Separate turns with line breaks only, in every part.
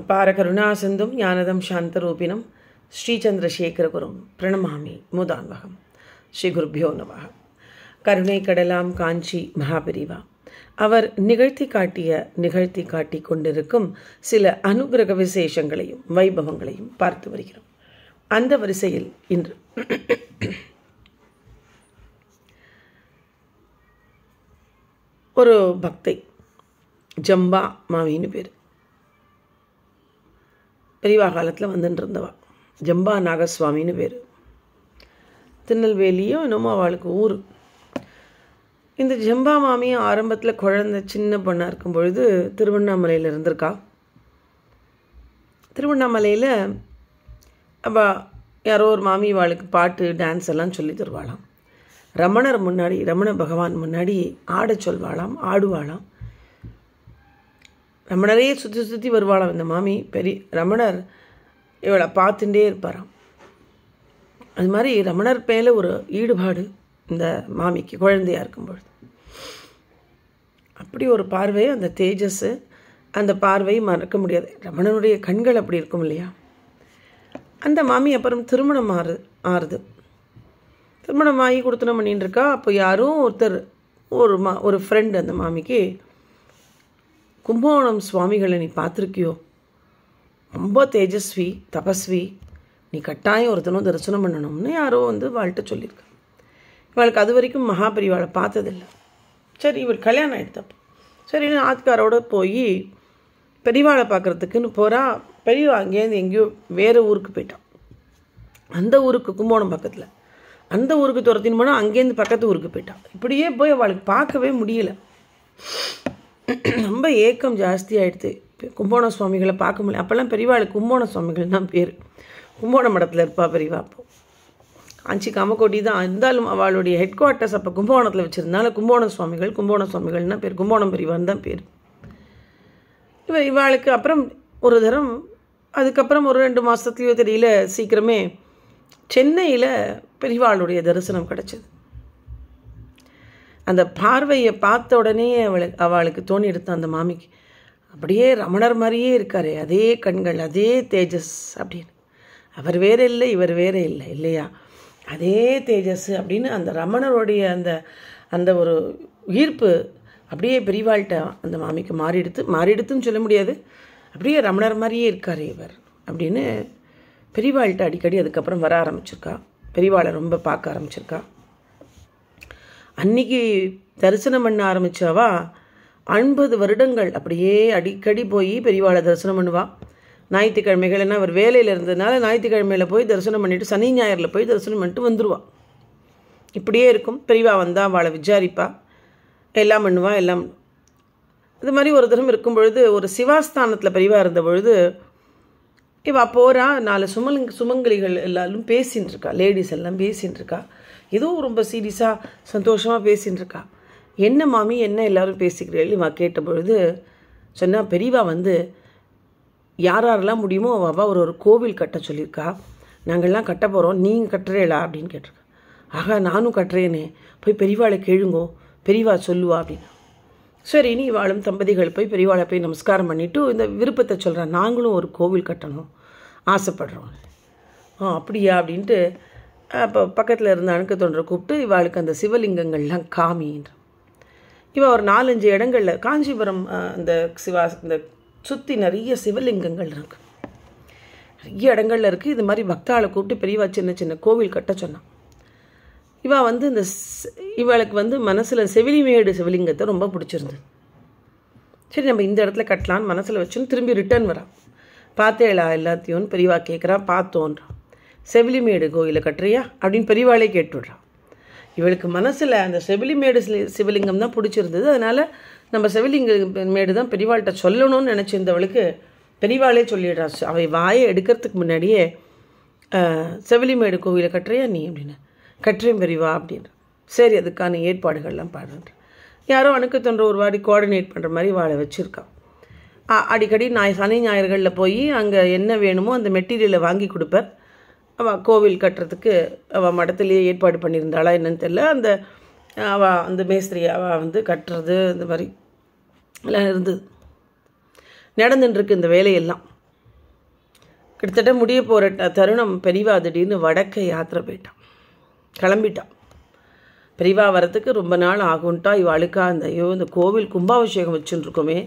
அபார கருணாசிந்தும் ஞானதம் சாந்தரூபிணம் ஸ்ரீச்சந்திரசேகரகுரும் பிரணமாமி முதாங்ககம் ஸ்ரீ குருபியோ நமக கருணை கடலாம் காஞ்சி மகாபிரிவா அவர் நிகழ்த்தி காட்டிய நிகழ்த்தி காட்டி கொண்டிருக்கும் சில அனுகிரக விசேஷங்களையும் வைபவங்களையும் பார்த்து வருகிறோம் அந்த வரிசையில் இன்று ஒரு பக்தை ஜம்பா மாமின்னு பேர் பெரியவா காலத்தில் வந்துட்டு இருந்தவா ஜம்பா நாகசுவாமின்னு பேர் திருநெல்வேலியும் என்னமோ அவளுக்கு ஊர் இந்த ஜம்பா மாமியும் ஆரம்பத்தில் குழந்த சின்ன பொண்ணாக இருக்கும் பொழுது திருவண்ணாமலையில் இருந்திருக்கா திருவண்ணாமலையில் அவள் யாரோ ஒரு மாமி இவாளுக்கு பாட்டு டான்ஸ் எல்லாம் சொல்லி தருவாளாம் ரமணர் முன்னாடி ரமண பகவான் முன்னாடி ஆட சொல்வாளாம் ஆடுவாளாம் ரமணரையே சுற்றி சுற்றி வருவாளாம் இந்த மாமி பெரிய ரமணர் இவளை பார்த்துட்டே இருப்பாராம் அது மாதிரி ரமணர் மேலே ஒரு ஈடுபாடு இந்த மாமிக்கு குழந்தையாக இருக்கும்பொழுது அப்படி ஒரு பார்வை அந்த தேஜஸ் அந்த பார்வை மறக்க முடியாது ரமணனுடைய கண்கள் அப்படி இருக்கும் இல்லையா அந்த மாமி அப்புறம் திருமணம் ஆறு ஆறுது திருமணம் ஆகி கொடுத்தனம் பண்ணிட்டு இருக்கா அப்போ யாரும் ஒருத்தர் ஒரு மா ஒரு ஃப்ரெண்டு அந்த மாமிக்கு கும்பகோணம் சுவாமிகளை நீ பார்த்துருக்கியோ ரொம்ப தேஜஸ்வி தபஸ்வி நீ கட்டாயம் ஒருத்தனும் தரிசனம் பண்ணணும்னு யாரோ வந்து வாழ்கிட்ட சொல்லியிருக்கா இவளுக்கு அது வரைக்கும் மகாபரிவாளை பார்த்ததில்லை சரி இவர் கல்யாணம் ஆகிடுத்தப்போ சரி ஆத்காரோட போய் பெரியவாளை பார்க்குறதுக்குன்னு போகிறா பெரியவா அங்கேருந்து எங்கேயோ வேறு ஊருக்கு போயிட்டான் அந்த ஊருக்கு கும்போணம் பக்கத்தில் அந்த ஊருக்கு துரத்தின் போனால் அங்கேருந்து பக்கத்து ஊருக்கு போயிட்டான் இப்படியே போய் அவளுக்கு பார்க்கவே முடியலை ரொம்ப ஏக்கம் ஜாஸ்தி ஆகிடுது கும்போண சுவாமிகளை பார்க்க முடியல அப்போல்லாம் பெரியவாள் கும்போண சுவாமிகள் தான் பேர் கும்போண மடத்தில் இருப்பா பெரியவா அப்போ அஞ்சு காமக்கோட்டி தான் இருந்தாலும் அவளுடைய ஹெட் குவார்ட்டர்ஸ் அப்போ கும்பகோணத்தில் வச்சுருந்தால கும்போண சுவாமிகள் கும்போண சுவாமிகள்னா பேர் கும்போணம் பெரியவான் தான் பேர் இவர் இவாளுக்கு அப்புறம் ஒரு தரம் அதுக்கப்புறம் ஒரு ரெண்டு மாதத்துலையோ தெரியல சீக்கிரமே சென்னையில் பெரியவாளுடைய தரிசனம் கிடச்சிது அந்த பார்வையை பார்த்த உடனே அவளுக்கு அவளுக்கு தோணி எடுத்தான் அந்த மாமிக்கு அப்படியே ரமணர் மாதிரியே இருக்கார் அதே கண்கள் அதே தேஜஸ் அப்படின்னு அவர் வேறு இல்லை இவர் வேறு இல்லை இல்லையா அதே தேஜஸ் அப்படின்னு அந்த ரமணருடைய அந்த அந்த ஒரு ஈர்ப்பு அப்படியே பெரிவாள்கிட்ட அந்த மாமிக்கு மாறிடுத்து மாறிடுத்துன்னு சொல்ல முடியாது அப்படியே ரமணர் மாதிரியே இருக்கார் இவர் அப்படின்னு பெரிவாள்கிட்ட அடிக்கடி அதுக்கப்புறம் வர ஆரம்பிச்சிருக்கா பெரிவாளை ரொம்ப பார்க்க ஆரம்பிச்சிருக்கா அன்னைக்கு தரிசனம் பண்ண ஆரம்பித்தாவா ஐம்பது வருடங்கள் அப்படியே அடிக்கடி போய் பெரியவாளை தரிசனம் பண்ணுவாள் ஞாயிற்றுக்கிழமைகள் என்ன அவர் வேலையில் இருந்ததுனால ஞாயிற்றுக்கிழமையில் போய் தரிசனம் பண்ணிவிட்டு சனி ஞாயிறில் போய் தரிசனம் பண்ணிட்டு வந்துடுவாள் இப்படியே இருக்கும் பெரியவா வந்தால் அவளை விசாரிப்பா எல்லாம் பண்ணுவாள் எல்லாம் இது மாதிரி ஒரு தரம் இருக்கும் பொழுது ஒரு சிவாஸ்தானத்தில் பெரியவா இருந்த பொழுது இவா போகிறா நாலு சுமலுங் சுமங்கலிகள் எல்லாரும் பேசின்னு இருக்கா லேடிஸ் எல்லாம் பேசின்னு இருக்கா ஏதோ ரொம்ப சீரியஸாக சந்தோஷமாக பேசின்னு இருக்கா என்ன மாமி என்ன எல்லாரும் பேசிக்கிறேன் இவன் கேட்ட பொழுது சொன்னால் பெரியவா வந்து யாரெல்லாம் முடியுமோ அவள் ஒரு ஒரு கோவில் கட்ட சொல்லியிருக்கா நாங்கள்லாம் கட்ட போகிறோம் நீங்கள் கட்டுறேளா அப்படின்னு கேட்டிருக்கா ஆகா நானும் கட்டுறேனே போய் பெரியவாளை கேளுங்கோ பெரியவா சொல்லுவா அப்படின்னு சரி நீ வாழும் தம்பதிகள் போய் பெரியவாளை போய் நமஸ்காரம் பண்ணிவிட்டு இந்த விருப்பத்தை சொல்கிறேன் நாங்களும் ஒரு கோவில் கட்டணும் ஆசைப்படுறோம் ஆ அப்படியா அப்படின்ட்டு அப்போ பக்கத்தில் இருந்த அணுக்க தொண்டரை கூப்பிட்டு இவாளுக்கு அந்த சிவலிங்கங்கள்லாம் காமின்ற இவள் ஒரு நாலஞ்சு இடங்களில் காஞ்சிபுரம் அந்த சிவா இந்த சுற்றி நிறைய சிவலிங்கங்கள் இருக்கு நிறைய இடங்கள்ல இருக்குது இது மாதிரி பக்தாளை கூப்பிட்டு பெரியவா சின்ன சின்ன கோவில் கட்ட சொன்னான் இவா வந்து இந்த இவளுக்கு வந்து மனசில் செவிலிமேடு சிவலிங்கத்தை ரொம்ப பிடிச்சிருந்தது சரி நம்ம இந்த இடத்துல கட்டலான்னு மனசில் வச்சுன்னு திரும்பி ரிட்டர்ன் வரான் பார்த்தேளா எல்லாத்தையும் பெரியவா கேட்குறா பார்த்தோன்றான் செவிலிமேடு கோயிலை கட்டுறியா அப்படின்னு பெரியவாளே கேட்டுவிடுறான் இவளுக்கு மனசில் அந்த செவிலிமேடு சிவலிங்கம் தான் பிடிச்சிருந்தது அதனால் நம்ம செவிலிங்க மேடு தான் பெரியவாள்கிட்ட சொல்லணும்னு நினச்சிருந்தவளுக்கு பெரியவாளே சொல்லிடுறா அவை வாயை எடுக்கிறதுக்கு முன்னாடியே செவிலிமேடு கோவிலை கட்டுறியா நீ அப்படின்னு கட்டுறேன் பெரியவா அப்படின்னு சரி அதுக்கான ஏற்பாடுகள்லாம் பாடுன்ற யாரோ அணுக்கு தொன்ற ஒரு வாடி கோஆர்டினேட் பண்ணுற மாதிரி வாழை வச்சுருக்கான் அடிக்கடி நான் சனி ஞாயிறுகளில் போய் அங்கே என்ன வேணுமோ அந்த மெட்டீரியலை வாங்கி கொடுப்பேன் அவள் கோவில் கட்டுறதுக்கு அவள் மடத்துலேயே ஏற்பாடு பண்ணியிருந்தாளா என்னன்னு தெரில அந்த அவள் அந்த மேஸ்திரி அவள் வந்து கட்டுறது இந்த மாதிரி எல்லாம் இருந்தது நடந்துட்டுருக்கு இந்த வேலையெல்லாம் கிட்டத்தட்ட முடிய போகிற தருணம் பெரிவா திடீர்னு வடக்கை யாத்திரை போயிட்டான் கிளம்பிட்டான் பெரிவா வர்றதுக்கு ரொம்ப நாள் ஆகும்ட்டா அழுக்கா அந்த ஐயோ இந்த கோவில் கும்பாபிஷேகம் வச்சுருக்கோமே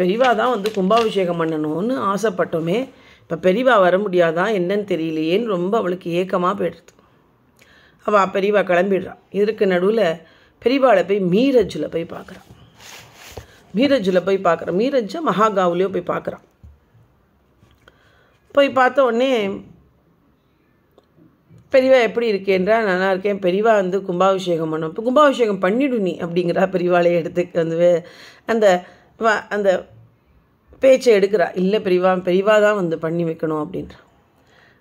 பெரிவா தான் வந்து கும்பாபிஷேகம் பண்ணணும்னு ஆசைப்பட்டோமே இப்போ பெரியவா வர முடியாதா என்னன்னு தெரியலையேன்னு ரொம்ப அவளுக்கு ஏக்கமாக போயிடுது அவள் பெரியவா கிளம்பிடுறான் இதுக்கு நடுவில் பெரியவாவில் போய் மீரஜில் போய் பார்க்குறான் மீரஜில் போய் பார்க்குறான் மீரஜை மகாகாவ்லேயோ போய் பார்க்குறான் போய் பார்த்த உடனே பெரியவா எப்படி இருக்கேன்றா நல்லா இருக்கேன் பெரியவா வந்து கும்பாபிஷேகம் பண்ணும் இப்போ கும்பாபிஷேகம் பண்ணிடு நீ அப்படிங்கிறா பெரியவாளை எடுத்து வந்து அந்த அந்த பேச்சை எடுக்கிறா இல்லை பெரியவா பெரியவா தான் வந்து பண்ணி வைக்கணும் அப்படின்றா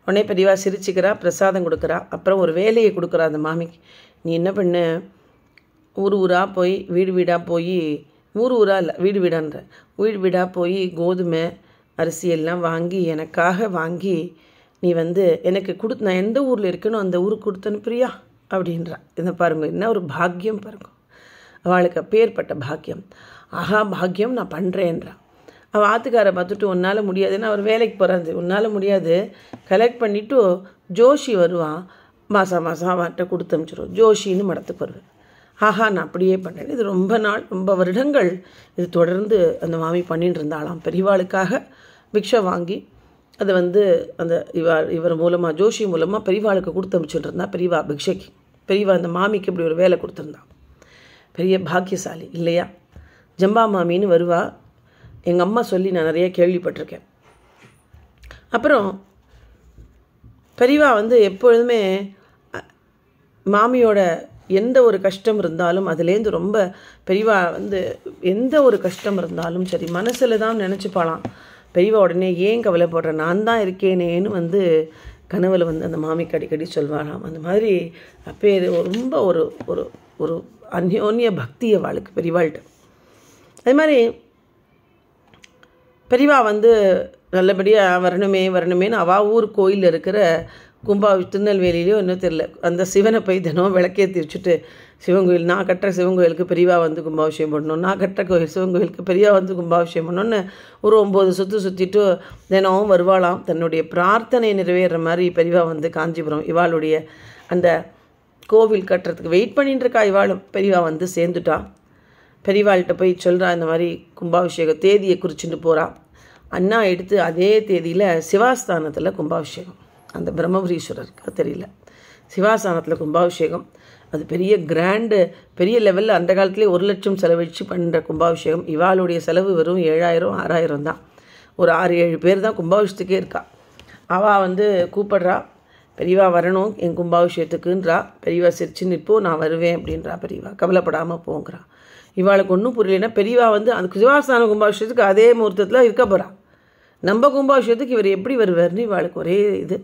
உடனே பெரியவா சிரிச்சுக்கிறா பிரசாதம் கொடுக்குறா அப்புறம் ஒரு வேலையை கொடுக்குறா அந்த மாமிக்கு நீ என்ன பண்ணு ஊர் ஊராக போய் வீடு வீடாக போய் ஊர் ஊராக இல்லை வீடு வீடான்ற வீடு வீடாக போய் கோதுமை அரிசி எல்லாம் வாங்கி எனக்காக வாங்கி நீ வந்து எனக்கு கொடுத்து நான் எந்த ஊரில் இருக்கணும் அந்த ஊருக்கு கொடுத்து அனுப்புறியா அப்படின்றா இந்த பாருங்கள் என்ன ஒரு பாக்கியம் பாருங்க அவளுக்கு பேர்பட்ட பாக்கியம் ஆஹா பாக்கியம் நான் பண்ணுறேன்றான் அவள் ஆத்துக்காரை பார்த்துட்டு உன்னால் முடியாதுன்னு அவர் வேலைக்கு போகிறாரு உன்னால் முடியாது கலெக்ட் பண்ணிவிட்டு ஜோஷி வருவான் மாதம் மாதம் அவன்கிட்ட கொடுத்து அமிச்சிடும் ஜோஷின்னு மடத்துக்கு வருவேன் ஆஹா நான் அப்படியே பண்ணேன் இது ரொம்ப நாள் ரொம்ப வருடங்கள் இது தொடர்ந்து அந்த மாமி பண்ணிட்டு இருந்தாலாம் பெரியவாளுக்காக பிக்ஷை வாங்கி அதை வந்து அந்த இவா இவர் மூலமாக ஜோஷி மூலமாக பெரியவாளுக்கு கொடுத்து அமிச்சுட்டு இருந்தா பெரியவா பிக்ஷைக்கு பெரியவா அந்த மாமிக்கு இப்படி ஒரு வேலை கொடுத்துருந்தான் பெரிய பாக்கியசாலி இல்லையா ஜம்பா மாமின்னு வருவாள் எங்கள் அம்மா சொல்லி நான் நிறைய கேள்விப்பட்டிருக்கேன் அப்புறம் பெரியவா வந்து எப்பொழுதுமே மாமியோட எந்த ஒரு கஷ்டம் இருந்தாலும் அதுலேருந்து ரொம்ப பெரியவா வந்து எந்த ஒரு கஷ்டம் இருந்தாலும் சரி மனசில் தான் நினச்சிப்பாளாம் பெரியவா உடனே ஏன் போடுற நான் தான் இருக்கேனேன்னு வந்து கனவில் வந்து அந்த மாமிக்கு அடிக்கடி சொல்வாராம் அந்த மாதிரி அப்பே ரொம்ப ஒரு ஒரு ஒரு அந்யோன்ய பக்தியை வாழ்க்கை பெரியவாள்கிட்ட அது மாதிரி பெரியவா வந்து நல்லபடியாக வரணுமே வரணுமேனு அவா ஊர் கோயிலில் இருக்கிற கும்பா திருநெல்வேலியிலையும் இன்னும் தெரில அந்த சிவனை போய் தினம் விளக்கேற்றி வச்சுட்டு சிவன் கோயில் நான் கட்டுற சிவன் கோயிலுக்கு பெரியவா வந்து கும்பாபிஷேகம் பண்ணணும் நான் கட்டுற கோயில் சிவன் கோயிலுக்கு பெரியவா வந்து கும்பாபிஷேகம் பண்ணணும்னு ஒரு ஒம்பது சுற்று சுற்றிட்டு தினமும் வருவாளாம் தன்னுடைய பிரார்த்தனை நிறைவேற மாதிரி பெரியவா வந்து காஞ்சிபுரம் இவாளுடைய அந்த கோவில் கட்டுறதுக்கு வெயிட் பண்ணிட்டு இருக்கா இவாளும் பெரியவா வந்து சேர்ந்துட்டா பெரியவாள்கிட்ட போய் சொல்கிறா இந்த மாதிரி கும்பாபிஷேகம் தேதியை குறிச்சுட்டு போகிறா அண்ணா எடுத்து அதே தேதியில் சிவாஸ்தானத்தில் கும்பாபிஷேகம் அந்த பிரம்மபுரீஸ்வரருக்கு தெரியல சிவாஸ்தானத்தில் கும்பாபிஷேகம் அது பெரிய கிராண்டு பெரிய லெவலில் அந்த காலத்துலேயே ஒரு லட்சம் செலவழித்து பண்ணுற கும்பாபிஷேகம் இவாளுடைய செலவு வெறும் ஏழாயிரம் ஆறாயிரம் தான் ஒரு ஆறு ஏழு பேர் தான் கும்பாபிஷத்துக்கே இருக்கா அவள் வந்து கூப்பிடுறா பெரியவா வரணும் என் கும்பாபிஷேகத்துக்குன்றா பெரியவா சிரிச்சு நிற்போம் நான் வருவேன் அப்படின்றா பெரியவா கவலைப்படாமல் போங்கிறா இவாளுக்கு ஒன்றும் புரியலன்னா பெரியவா வந்து அந்த சிவாஸ்தான கும்பாபிஷேகத்துக்கு அதே முகூர்த்தத்தில் இருக்க போகிறான் நம்ம கும்பாபிஷேகத்துக்கு இவர் எப்படி வருவார்னு இவாளுக்கு ஒரே இது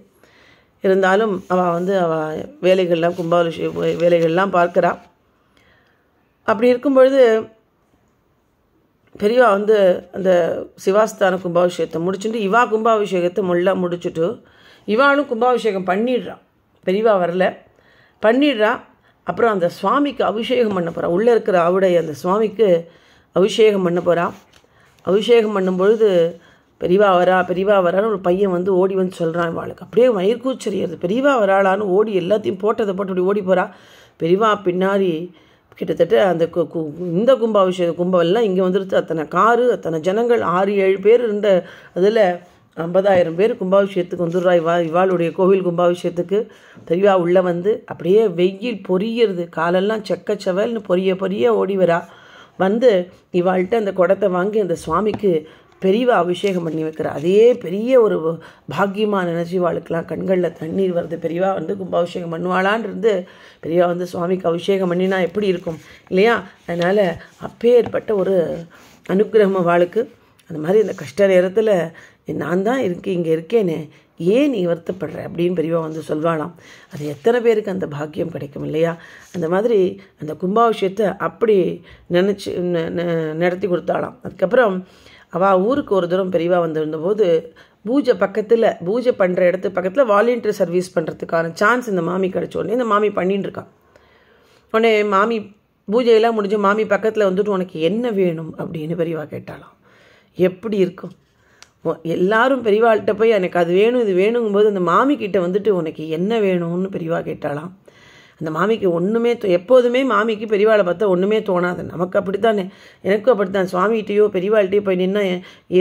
இருந்தாலும் அவள் வந்து அவள் வேலைகள்லாம் கும்பாபிஷேக வேலைகள்லாம் பார்க்குறாள் அப்படி இருக்கும் பொழுது பெரியவா வந்து அந்த சிவாஸ்தான கும்பாபிஷேகத்தை முடிச்சுட்டு இவா கும்பாபிஷேகத்தை முள்ள முடிச்சுட்டு இவானும் கும்பாபிஷேகம் பண்ணிடுறான் பெரியவா வரல பண்ணிடுறான் அப்புறம் அந்த சுவாமிக்கு அபிஷேகம் பண்ண போகிறா உள்ளே இருக்கிற ஆவுடை அந்த சுவாமிக்கு அபிஷேகம் பண்ண போகிறா அபிஷேகம் பண்ணும்பொழுது பெரியவா வரா பெரியவா வரான்னு ஒரு பையன் வந்து ஓடி வந்து சொல்கிறான் இவாளுக்கு அப்படியே மயிர்கூச்சரியது பெரியவா வராளான்னு ஓடி எல்லாத்தையும் போட்டதை போட்டு அப்படி ஓடி போகிறா பெரியவா பின்னாடி கிட்டத்தட்ட அந்த இந்த கும்பாபிஷேக கும்பம் எல்லாம் இங்கே வந்துருச்சு அத்தனை காரு அத்தனை ஜனங்கள் ஆறு ஏழு பேர் இருந்த அதில் ஐம்பதாயிரம் பேர் கும்பாபிஷேகத்துக்கு வந்துடுறா இவா இவாளுடைய கோவில் கும்பாபிஷேகத்துக்கு தெளிவா உள்ளே வந்து அப்படியே வெயில் பொரியறது காலெல்லாம் செக்க செவல்னு பொரிய பொரிய ஓடி வரா வந்து இவாள்கிட்ட அந்த குடத்தை வாங்கி அந்த சுவாமிக்கு பெரியவா அபிஷேகம் பண்ணி வைக்கிறா அதே பெரிய ஒரு பாக்கியமாக நினச்சி வாழ்க்கலாம் கண்களில் தண்ணீர் வருது பெரியவா வந்து கும்பாபிஷேகம் பண்ணுவாளான்றது பெரியவா வந்து சுவாமிக்கு அபிஷேகம் பண்ணினா எப்படி இருக்கும் இல்லையா அதனால் அப்பேற்பட்ட ஒரு அனுகிரகம் வாளுக்கு அந்த மாதிரி இந்த கஷ்ட நேரத்தில் நான் தான் இருக்கு இங்கே இருக்கேனே ஏன் நீ வருத்தப்படுற அப்படின்னு பெரியவா வந்து சொல்வாளாம் அது எத்தனை பேருக்கு அந்த பாக்கியம் கிடைக்கும் இல்லையா அந்த மாதிரி அந்த கும்பாபிஷேகத்தை அப்படி நினச்சி நடத்தி கொடுத்தாளாம் அதுக்கப்புறம் அவள் ஊருக்கு ஒரு தூரம் பெரியவா வந்திருந்தபோது பூஜை பக்கத்தில் பூஜை பண்ணுற இடத்து பக்கத்தில் வாலண்டியர் சர்வீஸ் பண்ணுறதுக்கான சான்ஸ் இந்த மாமி கிடச்ச உடனே இந்த மாமி பண்ணிட்டுருக்கான் உடனே மாமி பூஜையெல்லாம் முடிஞ்சு மாமி பக்கத்தில் வந்துட்டு உனக்கு என்ன வேணும் அப்படின்னு பெரியவா கேட்டாலாம் எப்படி இருக்கும் எல்லாரும் பெரியவாள்கிட்ட போய் எனக்கு அது வேணும் இது வேணுங்கும்போது அந்த மாமிக்கிட்ட வந்துட்டு உனக்கு என்ன வேணும்னு பெரியவா கேட்டாலாம் அந்த மாமிக்கு ஒன்றுமே எப்போதுமே மாமிக்கு பெரியவாளை பார்த்தா ஒன்றுமே தோணாது நமக்கு அப்படித்தானே எனக்கும் அப்படித்தான் சுவாமிகிட்டேயோ பெரியவாள்கிட்டயோ போய் நின்னா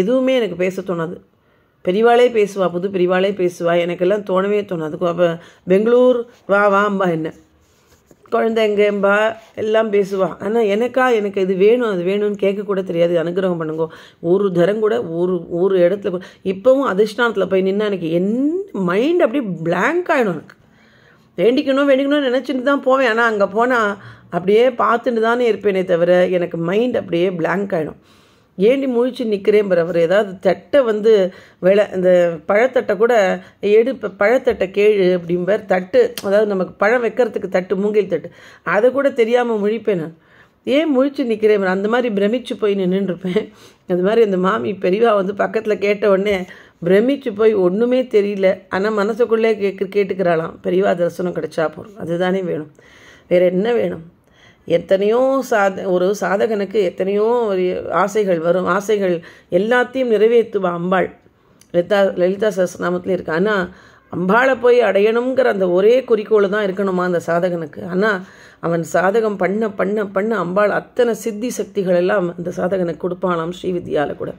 எதுவுமே எனக்கு பேச தோணாது பெரியவாளே பேசுவா புது பெரியவாளே பேசுவா எனக்கெல்லாம் தோணவே தோணாது பெங்களூர் வா வா அம்பா என்ன குழந்தைங்கம்பா எல்லாம் பேசுவாள் ஆனால் எனக்கா எனக்கு இது வேணும் அது வேணும்னு கேட்கக்கூட தெரியாது அனுகிரகம் பண்ணுங்க ஒரு தரம் கூட ஒரு ஒரு இடத்துல கூட இப்போவும் அதிர்ஷ்டானத்தில் போய் நின்று எனக்கு என் மைண்ட் அப்படியே பிளாங்க் ஆகிடும் எனக்கு வேண்டிக்கணும் வேண்டிக்கணும்னு நினச்சிட்டு தான் போவேன் ஆனால் அங்கே போனால் அப்படியே பார்த்துட்டு தானே இருப்பேனே தவிர எனக்கு மைண்ட் அப்படியே பிளாங்க் ஆகிடும் ஏண்டி முழிச்சு நிற்கிறேங்கிறவர் ஏதாவது தட்டை வந்து வில இந்த பழத்தட்டை கூட எடு பழத்தட்டை கேழு அப்படிம்பார் தட்டு அதாவது நமக்கு பழம் வைக்கிறதுக்கு தட்டு மூங்கில் தட்டு அதை கூட தெரியாமல் முழிப்பேன் நான் ஏன் முழிச்சு நிற்கிறேன் அந்த மாதிரி பிரமிச்சு போய் நின்றுருப்பேன் அது மாதிரி அந்த மாமி பெரியவா வந்து பக்கத்தில் கேட்ட உடனே பிரமிச்சு போய் ஒன்றுமே தெரியல ஆனால் மனசுக்குள்ளே கேட்கு கேட்டுக்கிறாளாம் பெரியவா தரிசனம் கிடைச்சா போகிறோம் அதுதானே வேணும் வேறு என்ன வேணும் எத்தனையோ சாத ஒரு சாதகனுக்கு எத்தனையோ ஒரு ஆசைகள் வரும் ஆசைகள் எல்லாத்தையும் நிறைவேற்றுவா அம்பாள் லலிதா லலிதா சஸ்நாமத்தில் இருக்கு ஆனால் அம்பாளை போய் அடையணுங்கிற அந்த ஒரே குறிக்கோள் தான் இருக்கணுமா அந்த சாதகனுக்கு ஆனால் அவன் சாதகம் பண்ண பண்ண பண்ண அம்பாள் அத்தனை சித்தி சக்திகள் எல்லாம் அந்த சாதகனுக்கு கொடுப்பானாம் ஸ்ரீவித்யாவில் கூட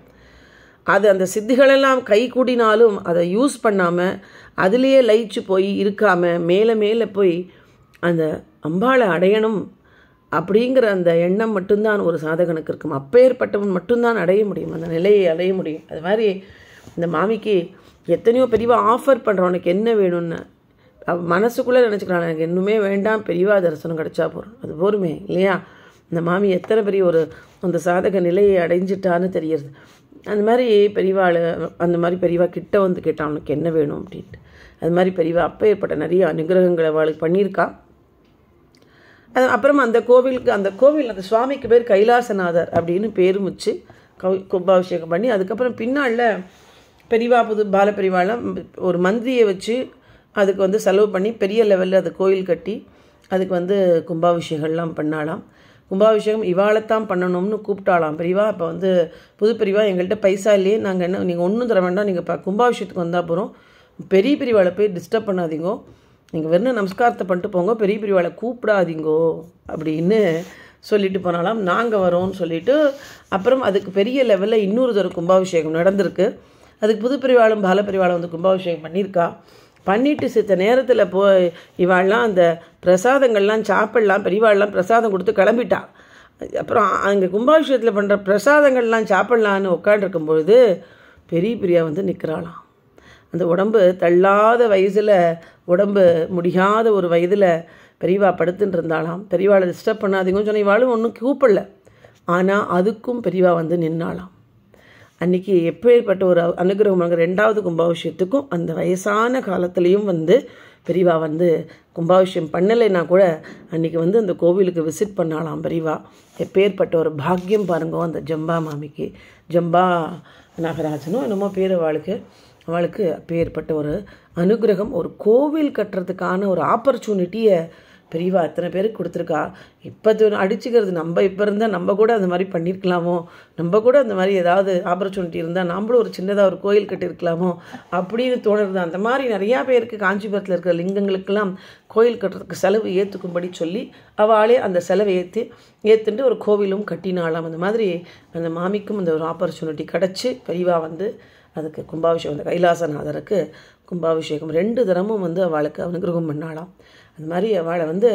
அது அந்த சித்திகளெல்லாம் கை கூடினாலும் அதை யூஸ் பண்ணாமல் அதுலேயே லயிச்சு போய் இருக்காமல் மேலே மேலே போய் அந்த அம்பாளை அடையணும் அப்படிங்கிற அந்த எண்ணம் மட்டும்தான் ஒரு சாதகனுக்கு இருக்கும் அப்பேற்பட்டவன் மட்டும்தான் அடைய முடியும் அந்த நிலையை அடைய முடியும் அது மாதிரி இந்த மாமிக்கு எத்தனையோ பெரியவா ஆஃபர் பண்ணுறோம் உனக்கு என்ன வேணும்னு மனசுக்குள்ளே நினச்சிக்கலாம் எனக்கு இன்னுமே வேண்டாம் பெரியவா தரிசனம் கிடச்சா போகிறோம் அது போருமே இல்லையா இந்த மாமி எத்தனை பெரிய ஒரு அந்த சாதக நிலையை அடைஞ்சிட்டான்னு தெரியுது அந்த மாதிரி பெரியவாள் அந்த மாதிரி பெரியவா கிட்ட வந்து கேட்டான் உனக்கு என்ன வேணும் அப்படின்ட்டு அது மாதிரி பெரியவா அப்போ ஏற்பட்ட நிறைய அனுகிரகங்களை அவளுக்கு பண்ணியிருக்கா அது அப்புறம் அந்த கோவிலுக்கு அந்த கோவில் அந்த சுவாமிக்கு பேர் கைலாசநாதர் அப்படின்னு பேரும் வச்சு கௌ கும்பாபிஷேகம் பண்ணி அதுக்கப்புறம் பின்னால் பெரிவா புது பாலப்பிரிவாலாம் ஒரு மந்திரியை வச்சு அதுக்கு வந்து செலவு பண்ணி பெரிய லெவலில் அது கோயில் கட்டி அதுக்கு வந்து கும்பாபிஷேகம்லாம் பண்ணாலாம் கும்பாபிஷேகம் இவாளைத்தான் பண்ணணும்னு கூப்பிட்டாலாம் பெரியவா இப்போ வந்து புது பிரிவா எங்கள்கிட்ட பைசா இல்லையே நாங்கள் என்ன நீங்கள் ஒன்றும் தர வேண்டாம் நீங்கள் ப கும்பாபிஷேகத்துக்கு வந்தால் போகிறோம் பெரிய பெரியவாளை போய் டிஸ்டர்ப் பண்ணாதீங்க நீங்கள் வெறும் நமஸ்காரத்தை பண்ணிட்டு போங்க பெரிய பெரியவாளை கூப்பிடாதீங்கோ அப்படின்னு சொல்லிட்டு போனாலாம் நாங்கள் வரோம்னு சொல்லிவிட்டு அப்புறம் அதுக்கு பெரிய லெவலில் இன்னொரு தர கும்பாபிஷேகம் நடந்திருக்கு அதுக்கு புது பிரிவாளும் பால பிரிவாளும் வந்து கும்பாபிஷேகம் பண்ணியிருக்கா பண்ணிட்டு சித்த நேரத்தில் போய் இவாள்லாம் அந்த பிரசாதங்கள்லாம் சாப்பிடலாம் பெரியவாள்லாம் பிரசாதம் கொடுத்து கிளம்பிட்டா அப்புறம் அங்கே கும்பாபிஷேகத்தில் பண்ணுற பிரசாதங்கள்லாம் சாப்பிட்லான்னு உட்காண்டிருக்கும்பொழுது பெரிய பிரியா வந்து நிற்கிறாளாம் அந்த உடம்பு தள்ளாத வயதில் உடம்பு முடியாத ஒரு வயதில் பெரியவா படுத்துட்டு இருந்தாலாம் பெரியவாளை டிஸ்டர்ப் பண்ணாதீங்கன்னு சொன்ன இவாளும் ஒன்றும் கூப்பிடல ஆனால் அதுக்கும் பெரியவா வந்து நின்னாலாம் அன்றைக்கி எப்பேற்பட்ட ஒரு அனுகிரகம் ரெண்டாவது கும்பாபிஷேகத்துக்கும் அந்த வயசான காலத்துலேயும் வந்து பெரியவா வந்து கும்பாபிஷேகம் பண்ணலைன்னா கூட அன்றைக்கி வந்து அந்த கோவிலுக்கு விசிட் பண்ணலாம் பெரியவா எப்பேற்பட்ட ஒரு பாக்கியம் பாருங்க அந்த ஜம்பா மாமிக்கு ஜம்பா நாகராஜனும் என்னமோ பேர் அவளுக்கு அப்பேற்பட்ட ஒரு அனுகிரகம் ஒரு கோவில் கட்டுறதுக்கான ஒரு ஆப்பர்ச்சுனிட்டியை பெரியவா அத்தனை பேருக்கு கொடுத்துருக்கா இப்போ அடிச்சுக்கிறது நம்ம இப்போ இருந்தால் நம்ம கூட அந்த மாதிரி பண்ணியிருக்கலாமோ நம்ம கூட அந்த மாதிரி ஏதாவது ஆப்பர்ச்சுனிட்டி இருந்தால் நம்மளும் ஒரு சின்னதாக ஒரு கோயில் கட்டியிருக்கலாமோ அப்படின்னு தோணுறது அந்த மாதிரி நிறையா பேருக்கு காஞ்சிபுரத்தில் இருக்கிற லிங்கங்களுக்கெல்லாம் கோயில் கட்டுறதுக்கு செலவு ஏற்றுக்கும்படி சொல்லி அவளே அந்த செலவை ஏற்றி ஏற்றுட்டு ஒரு கோவிலும் கட்டினாலாம் அந்த மாதிரி அந்த மாமிக்கும் அந்த ஒரு ஆப்பர்ச்சுனிட்டி கிடச்சி பெரியவா வந்து அதுக்கு கும்பாபிஷேகம் வந்து கைலாசநாதருக்கு கும்பாபிஷேகம் ரெண்டு தினமும் வந்து அவளுக்கு அனுகிரகம் பண்ணாலாம் அந்த மாதிரி அவளை வந்து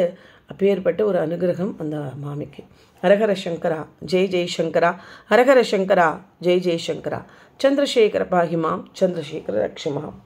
அப்பேற்பட்ட ஒரு அனுகிரகம் அந்த மாமிக்கு ஹரஹர சங்கரா ஜெய் ஜெய் சங்கரா ஹரஹர சங்கரா ஜெய் ஜெய் சங்கரா சந்திரசேகர பாகிமாம் சந்திரசேகர லக்ஷ்மாம்